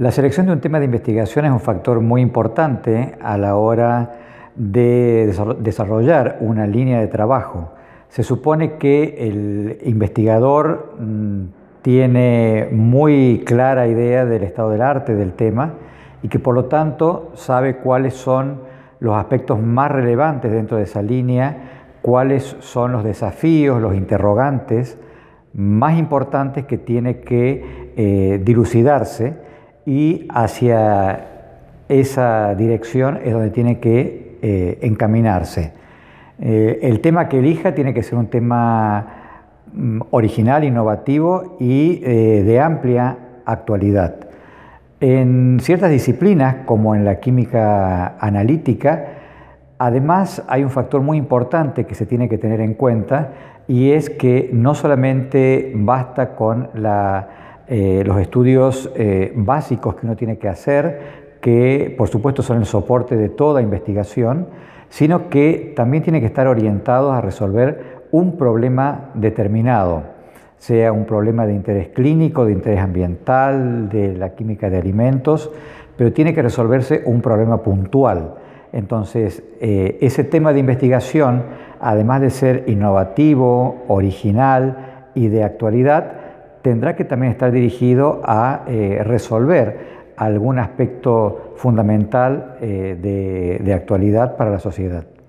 La selección de un tema de investigación es un factor muy importante a la hora de desarrollar una línea de trabajo. Se supone que el investigador mm, tiene muy clara idea del estado del arte del tema y que por lo tanto sabe cuáles son los aspectos más relevantes dentro de esa línea, cuáles son los desafíos, los interrogantes más importantes que tiene que eh, dilucidarse y hacia esa dirección es donde tiene que eh, encaminarse. Eh, el tema que elija tiene que ser un tema mm, original, innovativo y eh, de amplia actualidad. En ciertas disciplinas, como en la química analítica, además hay un factor muy importante que se tiene que tener en cuenta y es que no solamente basta con la eh, los estudios eh, básicos que uno tiene que hacer, que por supuesto son el soporte de toda investigación, sino que también tiene que estar orientados a resolver un problema determinado, sea un problema de interés clínico, de interés ambiental, de la química de alimentos, pero tiene que resolverse un problema puntual. Entonces, eh, ese tema de investigación, además de ser innovativo, original y de actualidad, tendrá que también estar dirigido a eh, resolver algún aspecto fundamental eh, de actualidad para la sociedad.